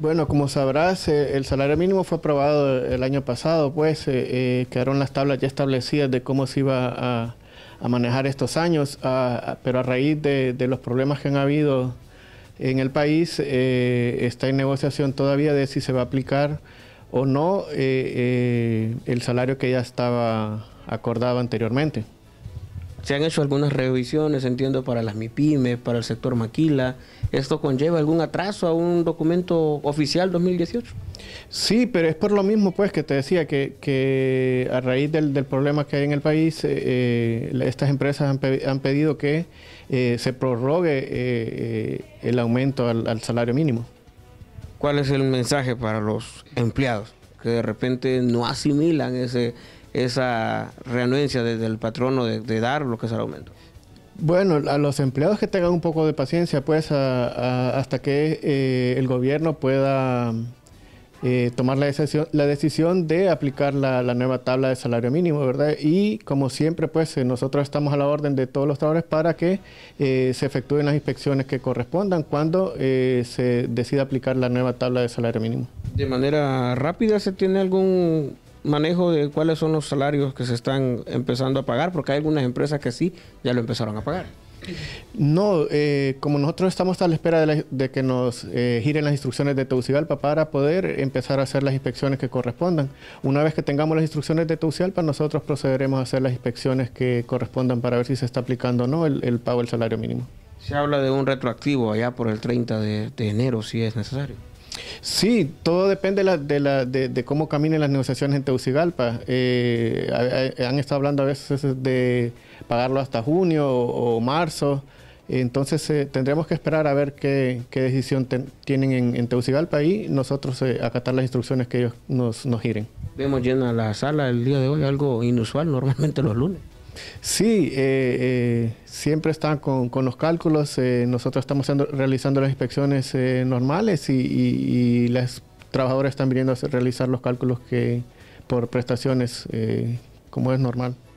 Bueno, como sabrás, eh, el salario mínimo fue aprobado el año pasado, pues eh, eh, quedaron las tablas ya establecidas de cómo se iba a, manejar estos años, pero a raíz de, los problemas que han habido en el país, está en negociación todavía de si se va a aplicar o no el salario que ya estaba acordado anteriormente. Se han hecho algunas revisiones, entiendo, para las mipymes, para el sector maquila. ¿Esto conlleva algún atraso a un documento oficial 2018? Sí, pero es por lo mismo pues que te decía que, a raíz del, problema que hay en el país, eh, eh, estas empresas han, pedido que eh, se prorrogue el aumento al, al salario mínimo. ¿Cuál es el mensaje para los empleados que de repente no asimilan ese esa reanuencia desde el patrono de, dar lo que es el aumento? Bueno, a los empleados que tengan un poco de paciencia, pues, hasta que eh, el gobierno pueda eh, tomar la decisión, la decisión de aplicar la, nueva tabla de salario mínimo, ¿verdad? Y como siempre, pues, eh, nosotros estamos a la orden de todos los trabajadores para que se efectúen las inspecciones que correspondan cuando se decida aplicar la nueva tabla de salario mínimo. ¿De manera rápida se tiene algún manejo de cuáles son los salarios que se están empezando a pagar? Porque hay algunas empresas que sí, ya lo empezaron a pagar. No, eh, como nosotros estamos a la espera de, que nos eh, giren las instrucciones de teucigalpa para poder empezar a hacer las inspecciones que correspondan. Una vez que tengamos las instrucciones de Teucigalpa nosotros procederemos a hacer las inspecciones que correspondan para ver si se está aplicando o no el, pago del salario mínimo. Se habla de un retroactivo allá por el 30 de enero, si es necesario. Sí, todo depende de, cómo caminen las negociaciones en Teucigalpa eh, han estado hablando a veces de pagarlo hasta junio o, marzo. Entonces eh, tendremos que esperar a ver qué, decisión tienen en, Teucigalpa y nosotros eh, acatar las instrucciones que ellos nos, giren. Vemos llena la sala el día de hoy, algo inusual normalmente los lunes. Sí, siempre están con, los cálculos. Eh, nosotros estamos realizando las inspecciones eh, normales y, las trabajadoras están viniendo a realizar los cálculos que por prestaciones, eh, como es normal.